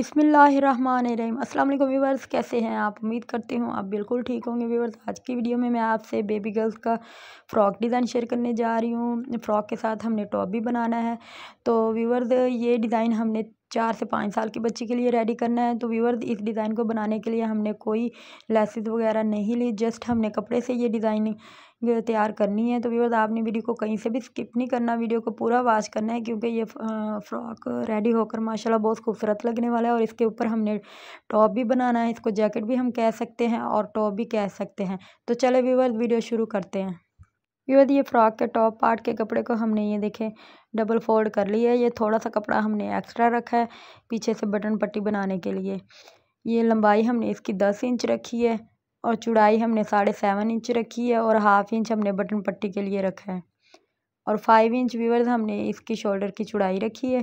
बिसमीम अल्लाम व्यूवर्स कैसे हैं आप उम्मीद करती हूँ आप बिल्कुल ठीक होंगे व्यूवर्स आज की वीडियो में मैं आपसे बेबी गर्ल्स का फ़्रॉक डिज़ाइन शेयर करने जा रही हूँ फ़्रॉक के साथ हमने टॉप भी बनाना है तो व्यूवर्स ये डिज़ाइन हमने चार से पाँच साल की बच्ची के लिए रेडी करना है तो व्यूवर्स इस डिज़ाइन को बनाने के लिए हमने कोई लेसिस वगैरह नहीं ली जस्ट हमने कपड़े से ये डिज़ाइन तैयार करनी है तो व्यूअर्स आपने वीडियो को कहीं से भी स्किप नहीं करना वीडियो को पूरा वॉच करना है क्योंकि ये फ्रॉक रेडी होकर माशाल्लाह बहुत खूबसूरत लगने वाला है और इसके ऊपर हमने टॉप भी बनाना है इसको जैकेट भी हम कह सकते हैं और टॉप भी कह सकते हैं तो चले व्यूअर्स वीडियो शुरू करते हैं व्यूअर्स ये फ्रॉक के टॉप पार्ट के कपड़े को हमने ये देखे डबल फोल्ड कर लिया है ये थोड़ा सा कपड़ा हमने एक्स्ट्रा रखा है पीछे से बटन पट्टी बनाने के लिए ये लंबाई हमने इसकी दस इंच रखी है और चुड़ाई हमने साढ़े सेवन इंच रखी है और हाफ़ इंच हमने बटन पट्टी के लिए रखा है और फाइव इंच व्यूवर्स हमने इसकी शोल्डर की चुड़ाई रखी है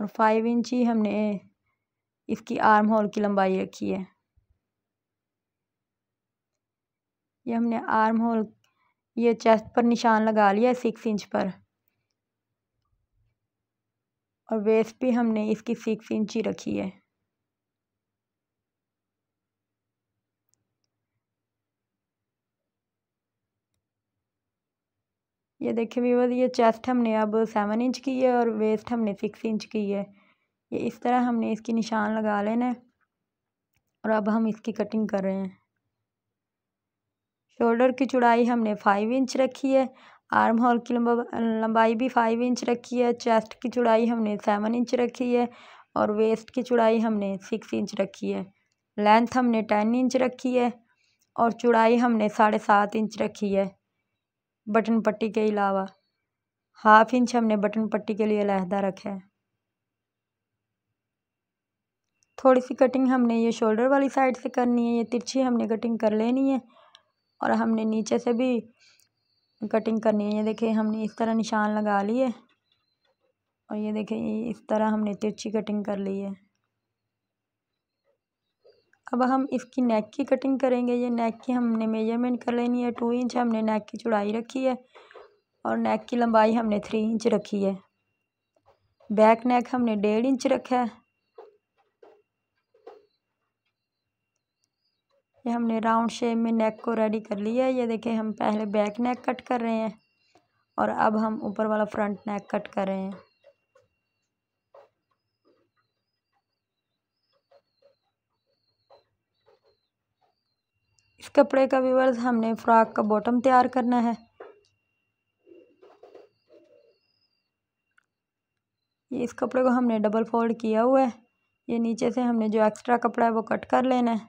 और फाइव इंच ही हमने इसकी आर्म होल की लंबाई रखी है ये हमने आर्म होल ये चेस्ट पर निशान लगा लिया है सिक्स इंच पर और वेस्ट भी हमने इसकी सिक्स इंच ही रखी है ये देखिए व्यूवर ये चेस्ट हमने अब सेवन इंच की है और वेस्ट हमने सिक्स इंच की है ये इस तरह हमने इसकी निशान लगा लेना है और अब हम इसकी कटिंग कर रहे हैं शोल्डर की चौड़ाई हमने फाइव इंच रखी है आर्म होल की लंबाई भी फाइव इंच रखी है चेस्ट की चौड़ाई हमने सेवन इंच रखी है और वेस्ट की चौड़ाई हमने सिक्स इंच रखी है लेंथ हमने टेन इंच रखी है और चौड़ाई हमने साढ़े सात इंच रखी है बटन पट्टी के अलावा हाफ इंच हमने बटन पट्टी के लिए लहदा रखा है थोड़ी सी कटिंग हमने ये शोल्डर वाली साइड से करनी है ये तिरछी हमने कटिंग कर लेनी है और हमने नीचे से भी कटिंग करनी है ये देखिए हमने इस तरह निशान लगा लिए और ये देखिए इस तरह हमने तिरछी कटिंग कर ली है अब हम इसकी नेक की कटिंग करेंगे ये नेक की हमने मेजरमेंट कर लेनी है टू इंच हमने नेक की चौड़ाई रखी है और नेक की लंबाई हमने थ्री इंच रखी है बैक नेक हमने डेढ़ इंच रखा है ये हमने राउंड शेप में नेक को रेडी कर लिया है ये देखें हम पहले बैक नेक कट कर रहे हैं और अब हम ऊपर वाला फ्रंट नेक कट कर रहे हैं इस कपड़े का विवर्स हमने फ्रॉक का बॉटम तैयार करना है ये इस कपड़े को हमने डबल फोल्ड किया हुआ है ये नीचे से हमने जो एक्स्ट्रा कपड़ा है वो कट कर लेना है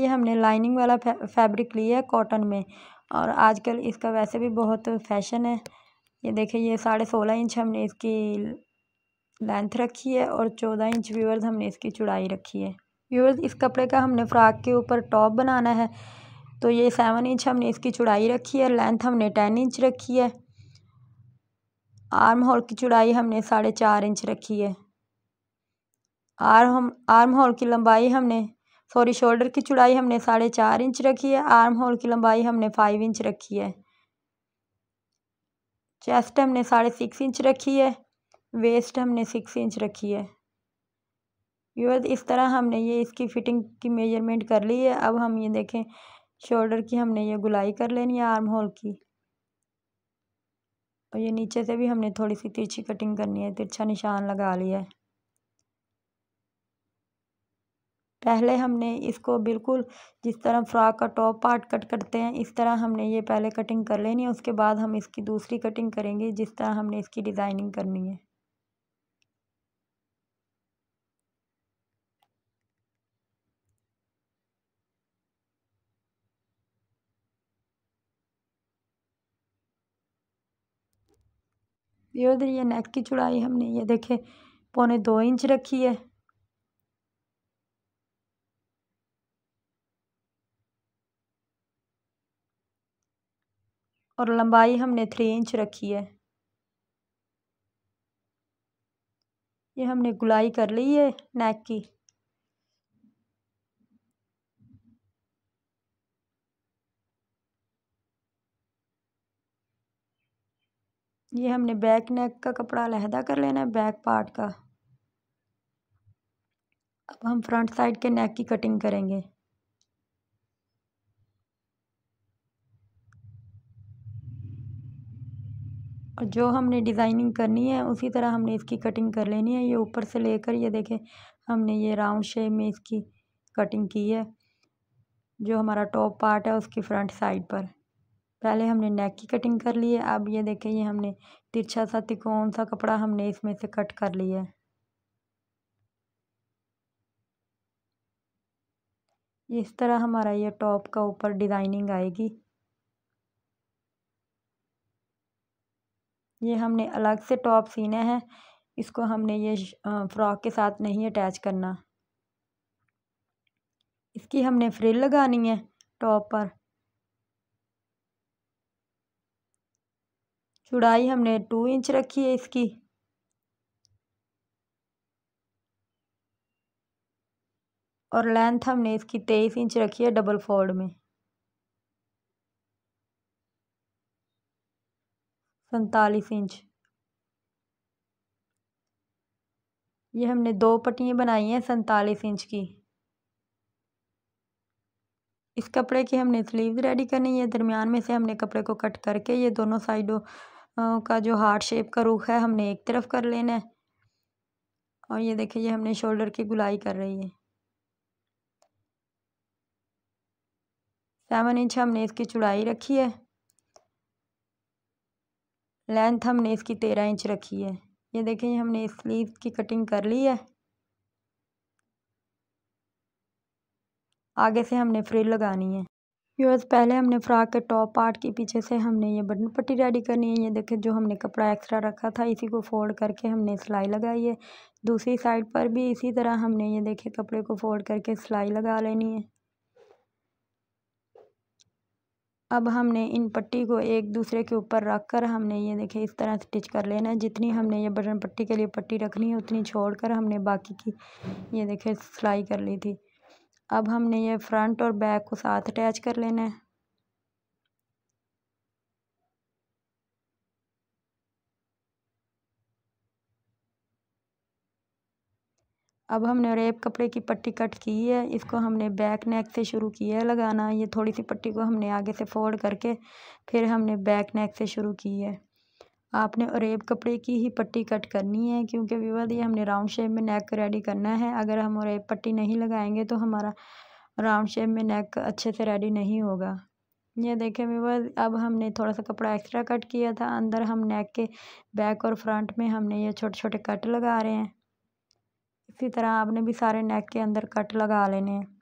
ये हमने लाइनिंग वाला फै, फैब्रिक लिया है कॉटन में और आजकल इसका वैसे भी बहुत फैशन है ये देखिए ये साढ़े सोलह इंच हमने इसकी लेंथ रखी है और चौदह इंच व्यूअर्स हमने इसकी चौड़ाई रखी है व्यूअर्स इस कपड़े का हमने फ़्राक के ऊपर टॉप बनाना है तो ये सेवन इंच हमने इसकी चौड़ाई रखी है लेंथ हमने टेन इंच रखी है आर्म होल की चौड़ाई हमने साढ़े चार इंच रखी है आर्म आर्म होल की लंबाई हमने सॉरी शोल्डर की चौड़ाई हमने साढ़े चार इंच रखी है आर्म होल की लंबाई हमने फाइव इंच रखी है चेस्ट हमने साढ़े सिक्स इंच रखी है वेस्ट हमने सिक्स इंच रखी है व्यूअर्स इस तरह हमने ये इसकी फ़िटिंग की मेजरमेंट कर ली है अब हम ये देखें शोल्डर की हमने ये गुलाई कर लेनी है आर्म होल की और ये नीचे से भी हमने थोड़ी सी तिरछी कटिंग करनी है तिरछा निशान लगा लिया है पहले हमने इसको बिल्कुल जिस तरह फ्रॉक का टॉप पार्ट कट करते हैं इस तरह हमने ये पहले कटिंग कर लेनी है उसके बाद हम इसकी दूसरी कटिंग करेंगे जिस तरह हमने इसकी डिज़ाइनिंग करनी है ये उधर ये नेक की चुड़ाई हमने ये देखे पौने दो इंच रखी है और लंबाई हमने थ्री इंच रखी है ये हमने गुलाई कर ली है नेक की ये हमने बैक नेक का कपड़ा लहदा कर लेना है बैक पार्ट का अब हम फ्रंट साइड के नेक की कटिंग करेंगे और जो हमने डिज़ाइनिंग करनी है उसी तरह हमने इसकी कटिंग कर लेनी है ये ऊपर से लेकर ये देखें हमने ये राउंड शेप में इसकी कटिंग की है जो हमारा टॉप पार्ट है उसकी फ्रंट साइड पर पहले हमने नेक की कटिंग कर ली है अब ये देखें ये हमने तिरछा सा तिकोन सा कपड़ा हमने इसमें से कट कर लिया है इस तरह हमारा ये टॉप का ऊपर डिज़ाइनिंग आएगी ये हमने अलग से टॉप सीना है इसको हमने ये फ्रॉक के साथ नहीं अटैच करना इसकी हमने फ्रिल लगानी है टॉप पर चौड़ाई हमने टू इंच रखी है इसकी और लेंथ हमने इसकी तेईस इंच रखी है डबल फोल्ड में सैतालीस इंच ये हमने दो पट्टियाँ बनाई हैं सैतालीस इंच की इस कपड़े की हमने स्लीव्स रेडी करनी है दरमियान में से हमने कपड़े को कट करके ये दोनों साइडों का जो हार्ट शेप का रुख है हमने एक तरफ कर लेना है और ये देखिए ये हमने शोल्डर की गुलाई कर रही है सेवन इंच हमने इसकी चुड़ाई रखी है लेंथ हमने इसकी तेरह इंच रखी है ये देखिए हमने स्लीव की कटिंग कर ली है आगे से हमने फ्रिल लगानी है व्यूअर्स पहले हमने फ्रॉक के टॉप पार्ट के पीछे से हमने ये बटन पट्टी रेडी करनी है ये देखे जो हमने कपड़ा एक्स्ट्रा रखा था इसी को फोल्ड करके हमने सिलाई लगाई है दूसरी साइड पर भी इसी तरह हमने ये देखे कपड़े को फोल्ड करके सिलाई लगा लेनी है अब हमने इन पट्टी को एक दूसरे के ऊपर रख कर हमने ये देखे इस तरह स्टिच कर लेना है जितनी हमने ये बटन पट्टी के लिए पट्टी रखनी है उतनी छोड़ कर हमने बाकी की ये देखे सिलाई कर ली थी अब हमने ये फ्रंट और बैक को साथ अटैच कर लेना है अब हमने रेप कपड़े की पट्टी कट की है इसको हमने बैक नेक से शुरू किया है लगाना ये थोड़ी सी पट्टी को हमने आगे से फोल्ड करके फिर हमने बैक नेक से शुरू की है आपने रेब कपड़े की ही पट्टी कट करनी है क्योंकि व्यूवर ये हमने राउंड शेप में नेक रेडी करना है अगर हम रेब पट्टी नहीं लगाएंगे तो हमारा राउंड शेप में नेक अच्छे से रेडी नहीं होगा ये देखें व्यूवर अब हमने थोड़ा सा कपड़ा एक्स्ट्रा कट किया था अंदर हम नेक के बैक और फ्रंट में हमने ये छोटे छोटे कट लगा रहे हैं इसी तरह आपने भी सारे नेक के अंदर कट लगा लेने हैं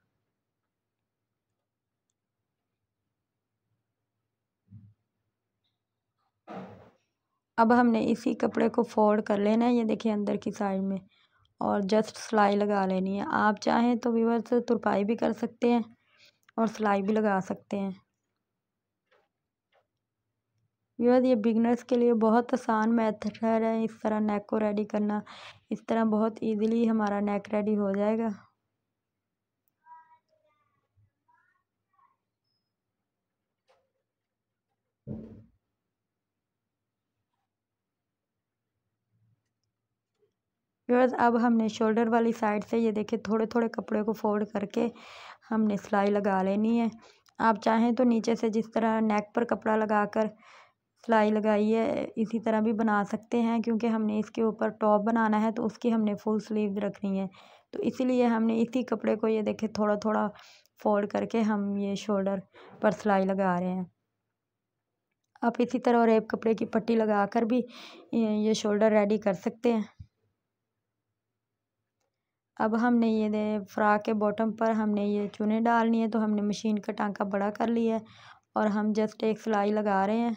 अब हमने इसी कपड़े को फोल्ड कर लेना है ये देखिए अंदर की साइड में और जस्ट सिलाई लगा लेनी है आप चाहें तो से तुरपाई भी कर सकते हैं और सिलाई भी लगा सकते हैं विवर ये बिगनर्स के लिए बहुत आसान मेथड है इस तरह नेक को रेडी करना इस तरह बहुत इजीली हमारा नेक रेडी हो जाएगा व्यवर्स अब हमने शोल्डर वाली साइड से ये देखिए थोड़े थोड़े कपड़े को फोल्ड करके हमने सिलाई लगा लेनी है आप चाहें तो नीचे से जिस तरह नेक पर कपड़ा लगाकर सिलाई लगाई है इसी तरह भी बना सकते हैं क्योंकि हमने इसके ऊपर टॉप बनाना है तो उसकी हमने फुल स्लीव रखनी है तो इसीलिए हमने इसी कपड़े को ये देखे थोड़ा थोड़ा फोल्ड करके हम ये शोल्डर पर सिलाई लगा रहे हैं आप इसी तरह रेप कपड़े की पट्टी लगा कर भी ये शोल्डर रेडी कर सकते हैं अब हमने ये दे फ्राक के बॉटम पर हमने ये चुने डालनी है तो हमने मशीन का टांका बड़ा कर लिया है और हम जस्ट एक सिलाई लगा रहे हैं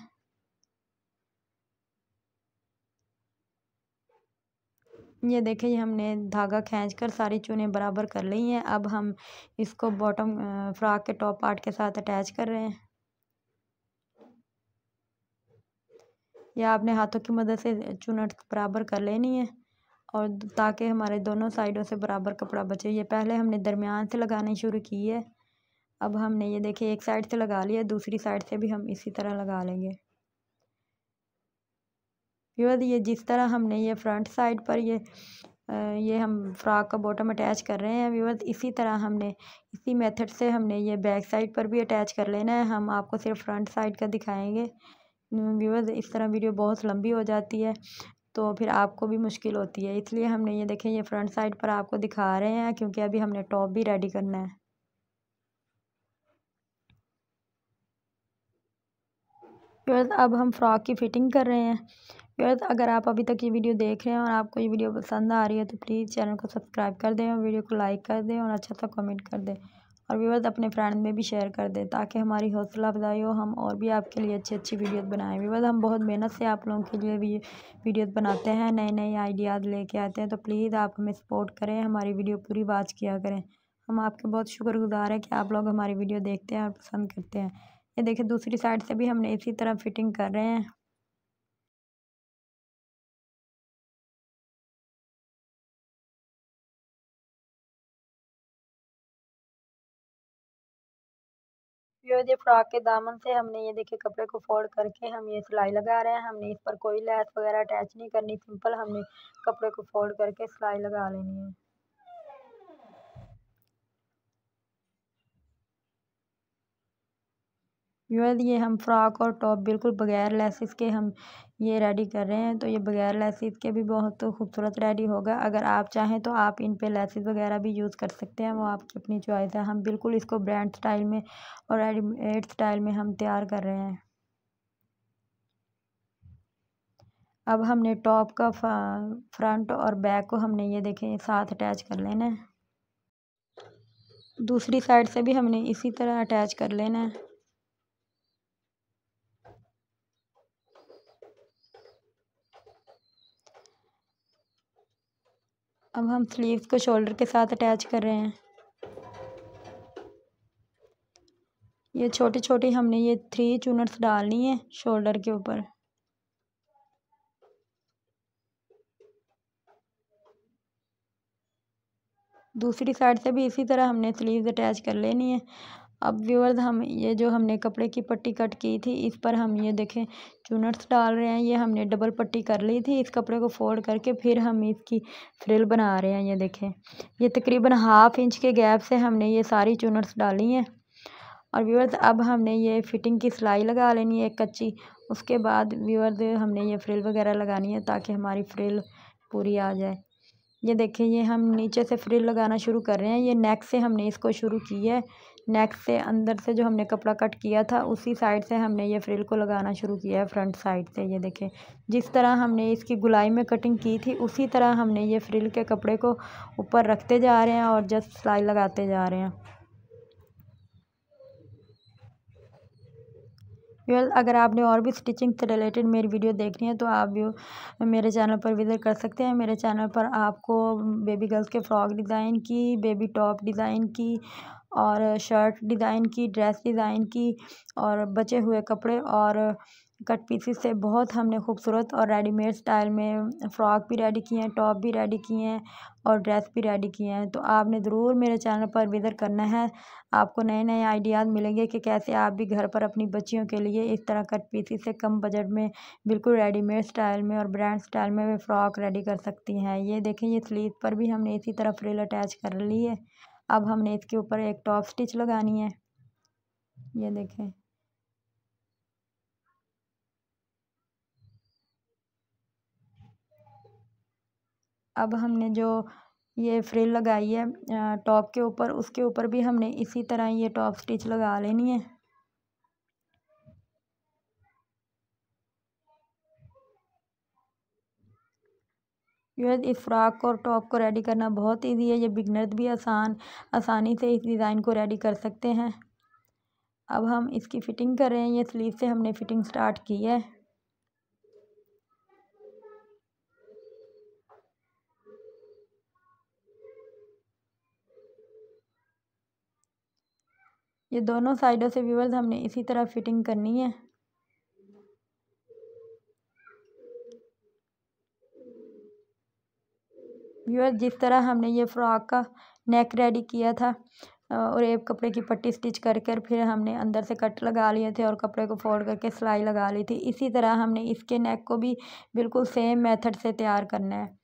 ये देखे ये हमने धागा खींच कर सारी चूने बराबर कर ली हैं अब हम इसको बॉटम फ़्राक के टॉप पार्ट के साथ अटैच कर रहे हैं या आपने हाथों की मदद से चुनट बराबर कर लेनी है और ताकि हमारे दोनों साइडों से बराबर कपड़ा बचे ये पहले हमने दरमियान से लगाने शुरू की है अब हमने ये देखिए एक साइड से लगा लिया दूसरी साइड से भी हम इसी तरह लगा लेंगे व्यूअर्स ये जिस तरह हमने ये फ्रंट साइड पर ये ये हम फ्रॉक का बॉटम अटैच कर रहे हैं व्यूअर्स इसी तरह हमने इसी मेथड से हमने ये बैक साइड पर भी अटैच कर लेना है हम आपको सिर्फ फ्रंट साइड का दिखाएंगे व्यूअर्स इस तरह वीडियो बहुत लंबी हो जाती है तो फिर आपको भी मुश्किल होती है इसलिए हमने ये देखें ये फ्रंट साइड पर आपको दिखा रहे हैं क्योंकि अभी हमने टॉप भी रेडी करना है व्यर्थ अब हम फ्रॉक की फ़िटिंग कर रहे हैं व्यर्थ अगर आप अभी तक ये वीडियो देख रहे हैं और आपको ये वीडियो पसंद आ रही है तो प्लीज़ चैनल को सब्सक्राइब कर दें और वीडियो को लाइक कर दें और अच्छा सा कमेंट कर दें और व्यूवर्स अपने फ्रेंड में भी शेयर कर दें ताकि हमारी हौसला अफजाई हो हम और भी आपके लिए अच्छी अच्छी वीडियोस बनाएं व्यूवर्स हम बहुत मेहनत से आप लोगों के लिए भी वीडियोस बनाते हैं नए नए आइडियाज़ लेके आते हैं तो प्लीज़ आप हमें सपोर्ट करें हमारी वीडियो पूरी वाच किया करें हम आपके बहुत शुक्रगुजार हैं कि आप लोग हमारी वीडियो देखते हैं और पसंद करते हैं ये देखिए दूसरी साइड से भी हमने इसी तरह फिटिंग कर रहे हैं हुए फ्रॉक के दामन से हमने ये देखिए कपड़े को फोल्ड करके हम ये सिलाई लगा रहे हैं हमने इस पर कोई लैस वगैरह अटैच नहीं करनी सिंपल हमने कपड़े को फोल्ड करके सिलाई लगा लेनी है यूएल ये हम फ्रॉक और टॉप बिल्कुल बगैर लेसिस के हम ये रेडी कर रहे हैं तो ये बगैर लेसिस के भी बहुत खूबसूरत रेडी होगा अगर आप चाहें तो आप इन पे लेसिस वगैरह भी यूज़ कर सकते हैं वो आपकी अपनी चॉइस है हम बिल्कुल इसको ब्रांड स्टाइल में और रेडीमेड स्टाइल में हम तैयार कर रहे हैं अब हमने टॉप का फ्रंट और बैक को हमने ये देखें साथ अटैच कर लेना है दूसरी साइड से भी हमने इसी तरह अटैच कर लेना है अब हम स्लीव्स को शोल्डर के साथ अटैच कर रहे हैं ये छोटी छोटी हमने ये थ्री चूनट्स डालनी है शोल्डर के ऊपर दूसरी साइड से भी इसी तरह हमने स्लीव्स अटैच कर लेनी है अब व्यूअर्स हम ये जो हमने कपड़े की पट्टी कट की थी इस पर हम ये देखें चुनट्स डाल रहे हैं ये हमने डबल पट्टी कर ली थी इस कपड़े को फोल्ड करके फिर हम इसकी फ्रिल बना रहे हैं ये देखें ये तकरीबन हाफ इंच के गैप से हमने ये सारी चुनट्स डाली हैं और व्यूअर्स अब हमने ये फिटिंग की सिलाई लगा लेनी है एक कच्ची उसके बाद व्यूअर्स हमने ये फ्रिल वगैरह लगानी है ताकि हमारी फ्रिल पूरी आ जाए ये देखें ये हम नीचे से फ्रिल लगाना शुरू कर रहे हैं ये नेक से हमने इसको शुरू की है नेक से अंदर से जो हमने कपड़ा कट किया था उसी साइड से हमने ये फ्रिल को लगाना शुरू किया है फ्रंट साइड से ये देखें जिस तरह हमने इसकी गुलाई में कटिंग की थी उसी तरह हमने ये फ्रिल के कपड़े को ऊपर रखते जा रहे हैं और जस्ट सिलाई लगाते जा रहे हैं वेल अगर आपने और भी स्टिचिंग से रिलेटेड मेरी वीडियो देखनी है तो आप भी मेरे चैनल पर विज़िट कर सकते हैं मेरे चैनल पर आपको बेबी गर्ल्स के फ्रॉक डिज़ाइन की बेबी टॉप डिज़ाइन की और शर्ट डिज़ाइन की ड्रेस डिज़ाइन की और बचे हुए कपड़े और कट पीसेस से बहुत हमने खूबसूरत और रेडीमेड स्टाइल में फ़्रॉक भी रेडी किए हैं टॉप भी रेडी किए हैं और ड्रेस भी रेडी किए हैं तो आपने ज़रूर मेरे चैनल पर विज़िट करना है आपको नए नए आइडियाज़ मिलेंगे कि कैसे आप भी घर पर अपनी बच्चियों के लिए इस तरह कट पीसी से कम बजट में बिल्कुल रेडीमेड स्टाइल में और ब्रांड स्टाइल में फ़्रॉक रेडी कर सकती हैं ये देखें ये स्लीव पर भी हमने इसी तरह फ्रिल अटैच कर ली है अब हमने इसके ऊपर एक टॉप स्टिच लगानी है ये देखें अब हमने जो ये फ्रिल लगाई है टॉप के ऊपर उसके ऊपर भी हमने इसी तरह ये टॉप स्टिच लगा लेनी है इस फ्रॉक और टॉप को रेडी करना बहुत ईजी है ये बिगनर्स भी आसान आसानी से इस डिज़ाइन को रेडी कर सकते हैं अब हम इसकी फ़िटिंग कर रहे हैं ये स्लीव से हमने फ़िटिंग स्टार्ट की है ये दोनों साइडों से व्यूवर्स हमने इसी तरह फ़िटिंग करनी है व्यूअर जिस तरह हमने ये फ्रॉक का नेक रेडी किया था और एक कपड़े की पट्टी स्टिच कर कर फिर हमने अंदर से कट लगा लिए थे और कपड़े को फोल्ड करके सिलाई लगा ली थी इसी तरह हमने इसके नेक को भी बिल्कुल सेम मेथड से तैयार करना है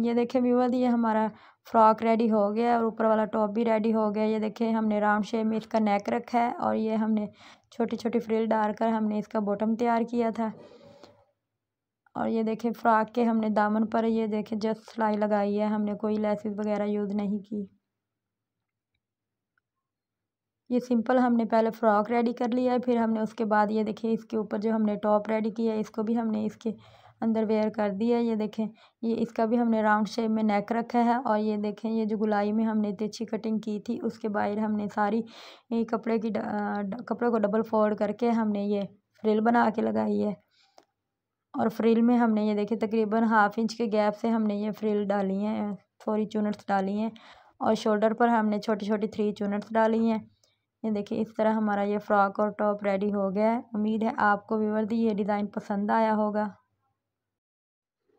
ये देखे व्यूअर ये हमारा फ्रॉक रेडी हो गया और ऊपर वाला टॉप भी रेडी हो गया ये देखे हमने राउंड शेप में इसका नेक रखा है और ये हमने छोटी छोटी फ्रिल डालकर हमने इसका बॉटम तैयार किया था और ये देखें फ़्रॉक के हमने दामन पर ये देखे जस्ट सिलाई लगाई है हमने कोई लेसिस वगैरह यूज़ नहीं की ये सिंपल हमने पहले फ़्रॉक रेडी कर लिया है फिर हमने उसके बाद ये देखे इसके ऊपर जो हमने टॉप रेडी किया है इसको भी हमने इसके अंदर वेयर कर दिया है ये देखें ये इसका भी हमने राउंड शेप में नेक रखा है और ये देखें ये जो गुलाई में हमने तिरछी कटिंग की थी उसके बाहर हमने सारी कपड़े की कपड़े को डबल फोल्ड करके हमने ये फ्रिल बना के लगाई है और फ्रिल में हमने ये देखे तकरीबन हाफ इंच के गैप से हमने ये फ्रिल डाली हैं सॉरी चूनट्स डाली हैं और शोल्डर पर हमने छोटी छोटी थ्री चूनट्स डाली हैं ये देखिए इस तरह हमारा ये फ़्रॉक और टॉप रेडी हो गया है उम्मीद है आपको व्यूवर दी ये डिज़ाइन पसंद आया होगा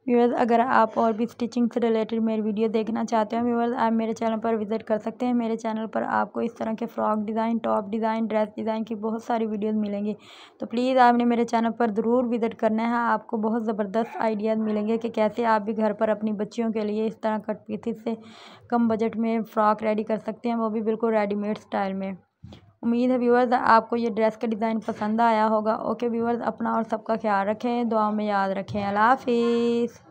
व्यूअर्स अगर आप और भी स्टिचिंग से रिलेटेड मेरी वीडियो देखना चाहते हो व्यूअर्स आप मेरे चैनल पर विजिट कर सकते हैं मेरे चैनल पर आपको इस तरह के frock design top design dress design की बहुत सारी वीडियोस मिलेंगी तो प्लीज़ आपने मेरे चैनल पर ज़रूर विज़िट करना है आपको बहुत ज़बरदस्त आइडियाज़ मिलेंगे कि कैसे आप भी घर पर अपनी बच्चियों के लिए इस तरह कट पीथिस से कम बजट में फ़्रॉक रेडी कर सकते हैं वो भी बिल्कुल रेडीमेड स्टाइल में उम्मीद है व्यूवर्स आपको ये ड्रेस का डिज़ाइन पसंद आया होगा ओके व्यूवर्स अपना और सबका ख्याल रखें दुआ में याद रखें अल्लाह हाफिज़